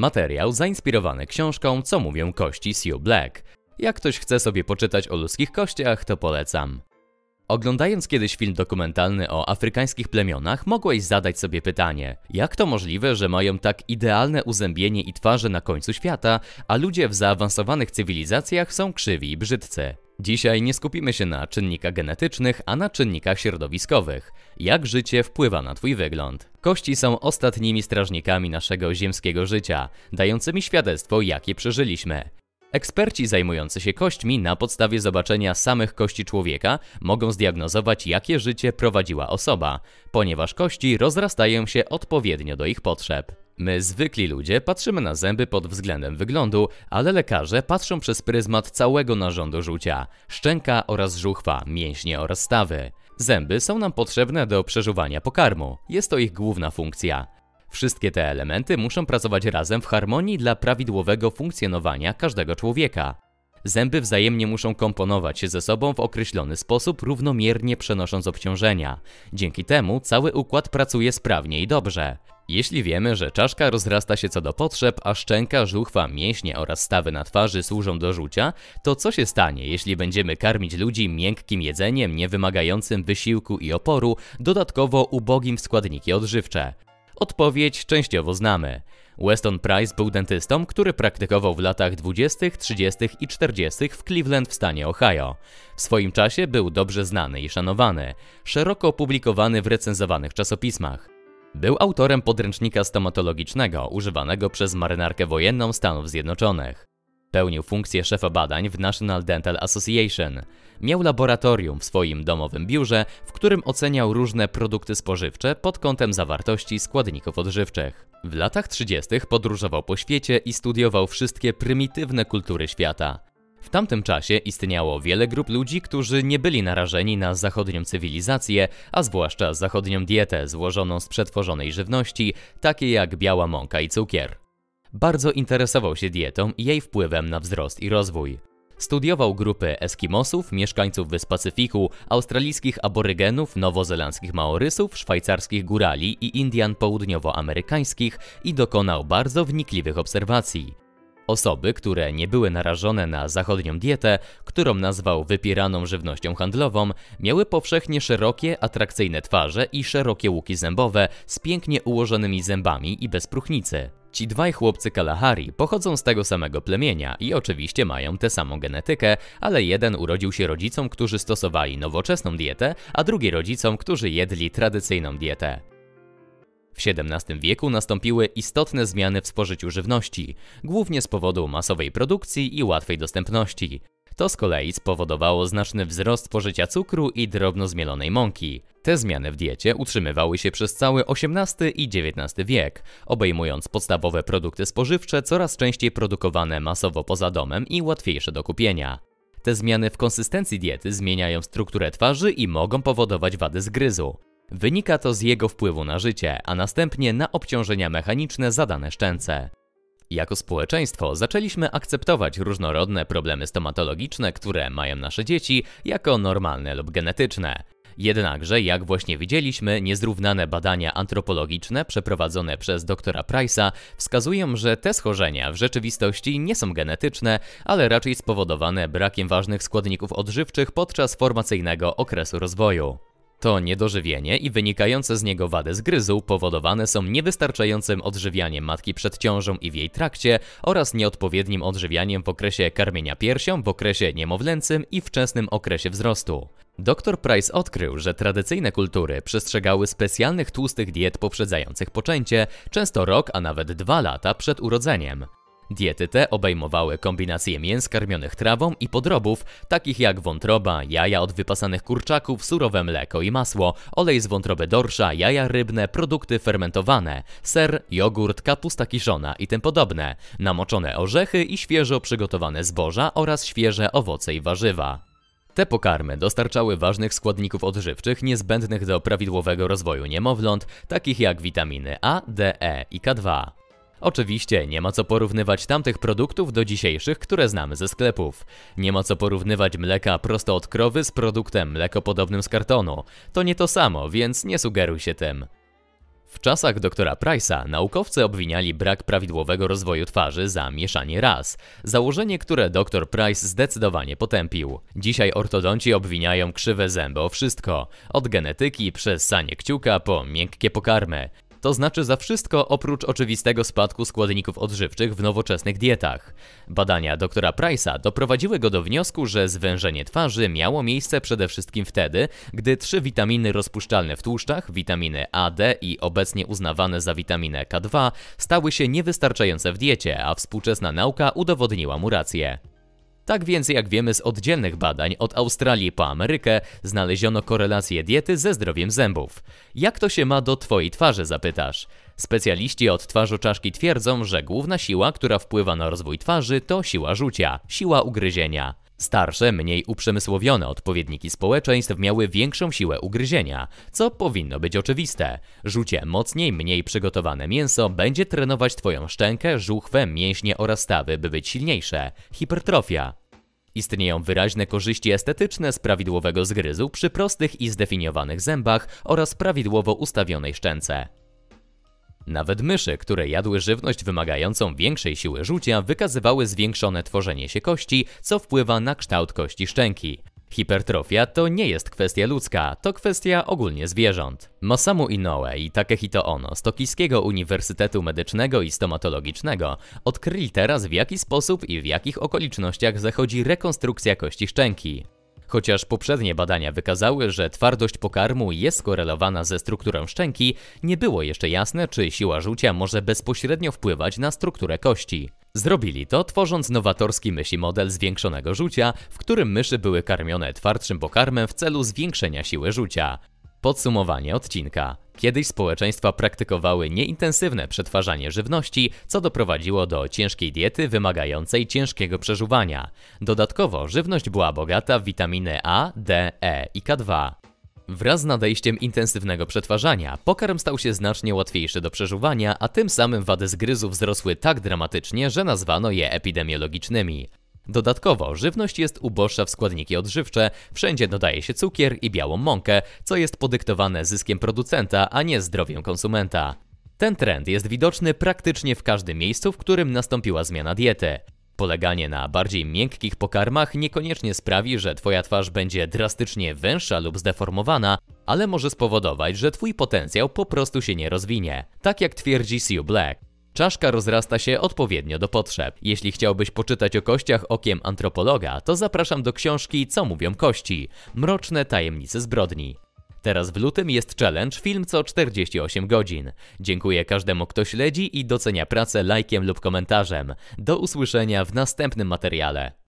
Materiał zainspirowany książką Co mówią kości Sue Black. Jak ktoś chce sobie poczytać o ludzkich kościach, to polecam. Oglądając kiedyś film dokumentalny o afrykańskich plemionach, mogłeś zadać sobie pytanie, jak to możliwe, że mają tak idealne uzębienie i twarze na końcu świata, a ludzie w zaawansowanych cywilizacjach są krzywi i brzydcy? Dzisiaj nie skupimy się na czynnikach genetycznych, a na czynnikach środowiskowych. Jak życie wpływa na Twój wygląd? Kości są ostatnimi strażnikami naszego ziemskiego życia, dającymi świadectwo, jakie przeżyliśmy. Eksperci zajmujący się kośćmi na podstawie zobaczenia samych kości człowieka mogą zdiagnozować, jakie życie prowadziła osoba, ponieważ kości rozrastają się odpowiednio do ich potrzeb. My, zwykli ludzie, patrzymy na zęby pod względem wyglądu, ale lekarze patrzą przez pryzmat całego narządu żucia szczęka oraz żuchwa, mięśnie oraz stawy. Zęby są nam potrzebne do przeżuwania pokarmu, jest to ich główna funkcja. Wszystkie te elementy muszą pracować razem w harmonii dla prawidłowego funkcjonowania każdego człowieka. Zęby wzajemnie muszą komponować się ze sobą w określony sposób, równomiernie przenosząc obciążenia. Dzięki temu cały układ pracuje sprawnie i dobrze. Jeśli wiemy, że czaszka rozrasta się co do potrzeb, a szczęka, żuchwa, mięśnie oraz stawy na twarzy służą do żucia, to co się stanie, jeśli będziemy karmić ludzi miękkim jedzeniem, niewymagającym wysiłku i oporu, dodatkowo ubogim w składniki odżywcze? Odpowiedź częściowo znamy. Weston Price był dentystą, który praktykował w latach 20., 30. i 40. w Cleveland w stanie Ohio. W swoim czasie był dobrze znany i szanowany, szeroko opublikowany w recenzowanych czasopismach. Był autorem podręcznika stomatologicznego używanego przez marynarkę wojenną Stanów Zjednoczonych. Pełnił funkcję szefa badań w National Dental Association. Miał laboratorium w swoim domowym biurze, w którym oceniał różne produkty spożywcze pod kątem zawartości składników odżywczych. W latach 30. podróżował po świecie i studiował wszystkie prymitywne kultury świata. W tamtym czasie istniało wiele grup ludzi, którzy nie byli narażeni na zachodnią cywilizację, a zwłaszcza zachodnią dietę złożoną z przetworzonej żywności, takiej jak biała mąka i cukier. Bardzo interesował się dietą i jej wpływem na wzrost i rozwój. Studiował grupy Eskimosów, mieszkańców Wysp Pacyfiku, australijskich aborygenów, nowozelandzkich Maorysów, szwajcarskich górali i Indian południowoamerykańskich i dokonał bardzo wnikliwych obserwacji. Osoby, które nie były narażone na zachodnią dietę, którą nazwał wypieraną żywnością handlową, miały powszechnie szerokie, atrakcyjne twarze i szerokie łuki zębowe z pięknie ułożonymi zębami i bez próchnicy. Ci dwaj chłopcy Kalahari pochodzą z tego samego plemienia i oczywiście mają tę samą genetykę, ale jeden urodził się rodzicom, którzy stosowali nowoczesną dietę, a drugi rodzicom, którzy jedli tradycyjną dietę. W XVII wieku nastąpiły istotne zmiany w spożyciu żywności, głównie z powodu masowej produkcji i łatwej dostępności. To z kolei spowodowało znaczny wzrost pożycia cukru i drobno zmielonej mąki. Te zmiany w diecie utrzymywały się przez cały XVIII i XIX wiek, obejmując podstawowe produkty spożywcze coraz częściej produkowane masowo poza domem i łatwiejsze do kupienia. Te zmiany w konsystencji diety zmieniają strukturę twarzy i mogą powodować wady zgryzu. Wynika to z jego wpływu na życie, a następnie na obciążenia mechaniczne zadane szczęce. Jako społeczeństwo zaczęliśmy akceptować różnorodne problemy stomatologiczne, które mają nasze dzieci, jako normalne lub genetyczne. Jednakże, jak właśnie widzieliśmy, niezrównane badania antropologiczne przeprowadzone przez doktora Price'a wskazują, że te schorzenia w rzeczywistości nie są genetyczne, ale raczej spowodowane brakiem ważnych składników odżywczych podczas formacyjnego okresu rozwoju. To niedożywienie i wynikające z niego wady zgryzu powodowane są niewystarczającym odżywianiem matki przed ciążą i w jej trakcie oraz nieodpowiednim odżywianiem w okresie karmienia piersią, w okresie niemowlęcym i wczesnym okresie wzrostu. Dr Price odkrył, że tradycyjne kultury przestrzegały specjalnych tłustych diet poprzedzających poczęcie, często rok, a nawet dwa lata przed urodzeniem. Diety te obejmowały kombinacje mięs karmionych trawą i podrobów, takich jak wątroba, jaja od wypasanych kurczaków, surowe mleko i masło, olej z wątroby dorsza, jaja rybne, produkty fermentowane, ser, jogurt, kapusta kiszona i tym podobne, namoczone orzechy i świeżo przygotowane zboża oraz świeże owoce i warzywa. Te pokarmy dostarczały ważnych składników odżywczych niezbędnych do prawidłowego rozwoju niemowląt, takich jak witaminy A, D, E i K2. Oczywiście nie ma co porównywać tamtych produktów do dzisiejszych, które znamy ze sklepów. Nie ma co porównywać mleka prosto od krowy z produktem mlekopodobnym z kartonu. To nie to samo, więc nie sugeruj się tym. W czasach doktora Price'a naukowcy obwiniali brak prawidłowego rozwoju twarzy za mieszanie ras, założenie, które dr Price zdecydowanie potępił. Dzisiaj ortodonci obwiniają krzywe zęby o wszystko, od genetyki przez sanie kciuka po miękkie pokarmy to znaczy za wszystko oprócz oczywistego spadku składników odżywczych w nowoczesnych dietach. Badania doktora Price'a doprowadziły go do wniosku, że zwężenie twarzy miało miejsce przede wszystkim wtedy, gdy trzy witaminy rozpuszczalne w tłuszczach, witaminy A, D i obecnie uznawane za witaminę K2, stały się niewystarczające w diecie, a współczesna nauka udowodniła mu rację. Tak więc, jak wiemy z oddzielnych badań od Australii po Amerykę, znaleziono korelację diety ze zdrowiem zębów. Jak to się ma do Twojej twarzy, zapytasz? Specjaliści od twarzy czaszki twierdzą, że główna siła, która wpływa na rozwój twarzy, to siła rzucia, siła ugryzienia. Starsze, mniej uprzemysłowione odpowiedniki społeczeństw miały większą siłę ugryzienia, co powinno być oczywiste. Rzucie mocniej, mniej przygotowane mięso będzie trenować Twoją szczękę, żuchwę, mięśnie oraz stawy, by być silniejsze. Hipertrofia. Istnieją wyraźne korzyści estetyczne z prawidłowego zgryzu przy prostych i zdefiniowanych zębach oraz prawidłowo ustawionej szczęce. Nawet myszy, które jadły żywność wymagającą większej siły rzucia, wykazywały zwiększone tworzenie się kości, co wpływa na kształt kości szczęki. Hipertrofia to nie jest kwestia ludzka, to kwestia ogólnie zwierząt. Masamu Inoue i Takehito Ono z Tokijskiego Uniwersytetu Medycznego i Stomatologicznego odkryli teraz w jaki sposób i w jakich okolicznościach zachodzi rekonstrukcja kości szczęki. Chociaż poprzednie badania wykazały, że twardość pokarmu jest skorelowana ze strukturą szczęki, nie było jeszcze jasne, czy siła żucia może bezpośrednio wpływać na strukturę kości. Zrobili to, tworząc nowatorski myśli model zwiększonego żucia, w którym myszy były karmione twardszym pokarmem w celu zwiększenia siły żucia. Podsumowanie odcinka. Kiedyś społeczeństwa praktykowały nieintensywne przetwarzanie żywności, co doprowadziło do ciężkiej diety wymagającej ciężkiego przeżuwania. Dodatkowo żywność była bogata w witaminy A, D, E i K2. Wraz z nadejściem intensywnego przetwarzania, pokarm stał się znacznie łatwiejszy do przeżuwania, a tym samym wady zgryzu wzrosły tak dramatycznie, że nazwano je epidemiologicznymi. Dodatkowo żywność jest uboższa w składniki odżywcze, wszędzie dodaje się cukier i białą mąkę, co jest podyktowane zyskiem producenta, a nie zdrowiem konsumenta. Ten trend jest widoczny praktycznie w każdym miejscu, w którym nastąpiła zmiana diety. Poleganie na bardziej miękkich pokarmach niekoniecznie sprawi, że Twoja twarz będzie drastycznie węższa lub zdeformowana, ale może spowodować, że Twój potencjał po prostu się nie rozwinie, tak jak twierdzi Sue Black. Czaszka rozrasta się odpowiednio do potrzeb. Jeśli chciałbyś poczytać o kościach okiem antropologa, to zapraszam do książki Co mówią kości? Mroczne tajemnice zbrodni. Teraz w lutym jest challenge film co 48 godzin. Dziękuję każdemu, kto śledzi i docenia pracę lajkiem lub komentarzem. Do usłyszenia w następnym materiale.